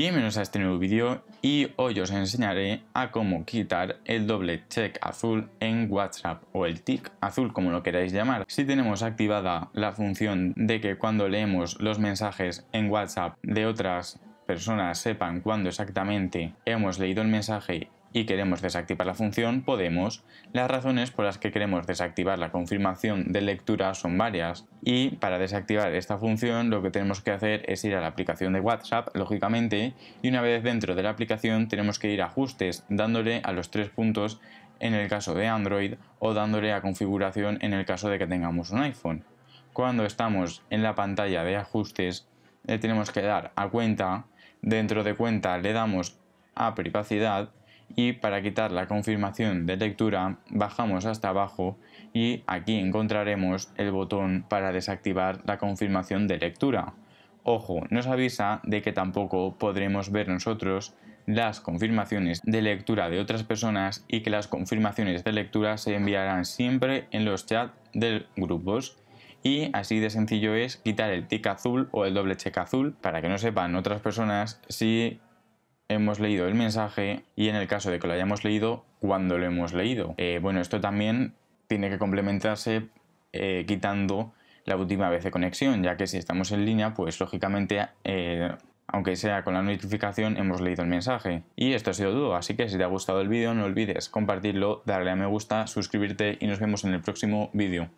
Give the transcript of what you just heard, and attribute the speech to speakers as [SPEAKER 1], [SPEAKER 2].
[SPEAKER 1] Bienvenidos a este nuevo vídeo y hoy os enseñaré a cómo quitar el doble check azul en WhatsApp o el tick azul como lo queráis llamar. Si tenemos activada la función de que cuando leemos los mensajes en WhatsApp de otras personas sepan cuándo exactamente hemos leído el mensaje y queremos desactivar la función, podemos. Las razones por las que queremos desactivar la confirmación de lectura son varias y para desactivar esta función lo que tenemos que hacer es ir a la aplicación de WhatsApp, lógicamente, y una vez dentro de la aplicación tenemos que ir a ajustes dándole a los tres puntos en el caso de Android o dándole a configuración en el caso de que tengamos un iPhone. Cuando estamos en la pantalla de ajustes le eh, tenemos que dar a cuenta, dentro de cuenta le damos a privacidad y para quitar la confirmación de lectura bajamos hasta abajo y aquí encontraremos el botón para desactivar la confirmación de lectura. Ojo, nos avisa de que tampoco podremos ver nosotros las confirmaciones de lectura de otras personas y que las confirmaciones de lectura se enviarán siempre en los chats del grupos. Y así de sencillo es quitar el tick azul o el doble check azul para que no sepan otras personas si hemos leído el mensaje y en el caso de que lo hayamos leído, cuando lo hemos leído. Eh, bueno, esto también tiene que complementarse eh, quitando la última vez de conexión, ya que si estamos en línea, pues lógicamente, eh, aunque sea con la notificación, hemos leído el mensaje. Y esto ha sido todo, así que si te ha gustado el vídeo, no olvides compartirlo, darle a me gusta, suscribirte y nos vemos en el próximo vídeo.